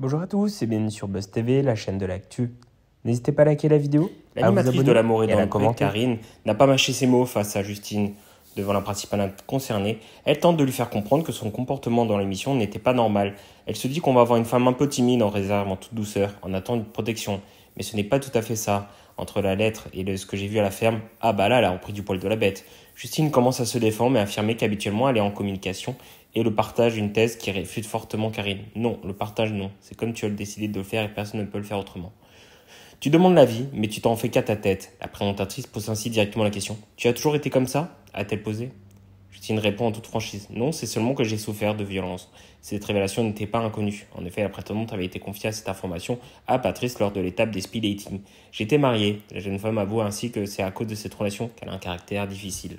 Bonjour à tous, et bienvenue sur Buzz TV, la chaîne de l'actu. N'hésitez pas à liker la vidéo. L'animatrice de l'amour et, dans le commentaires. Karine, n'a pas mâché ses mots face à Justine. Devant la principale concernée, elle tente de lui faire comprendre que son comportement dans l'émission n'était pas normal. Elle se dit qu'on va avoir une femme un peu timide en réserve, en toute douceur, en attente de protection. Mais ce n'est pas tout à fait ça. Entre la lettre et ce que j'ai vu à la ferme, ah bah là, elle a repris du poil de la bête. Justine commence à se défendre et affirmer qu'habituellement elle est en communication et le partage, une thèse qui réfute fortement Karine. Non, le partage, non. C'est comme tu as décidé de le faire et personne ne peut le faire autrement. Tu demandes l'avis, mais tu t'en fais qu'à ta tête. La présentatrice pose ainsi directement la question. Tu as toujours été comme ça a-t-elle posé Justine répond en toute franchise. Non, c'est seulement que j'ai souffert de violence. Cette révélation n'était pas inconnue. En effet, la prétendante avait été confiée à cette information à Patrice lors de l'étape des speed dating. J'étais mariée. La jeune femme avoue ainsi que c'est à cause de cette relation qu'elle a un caractère difficile.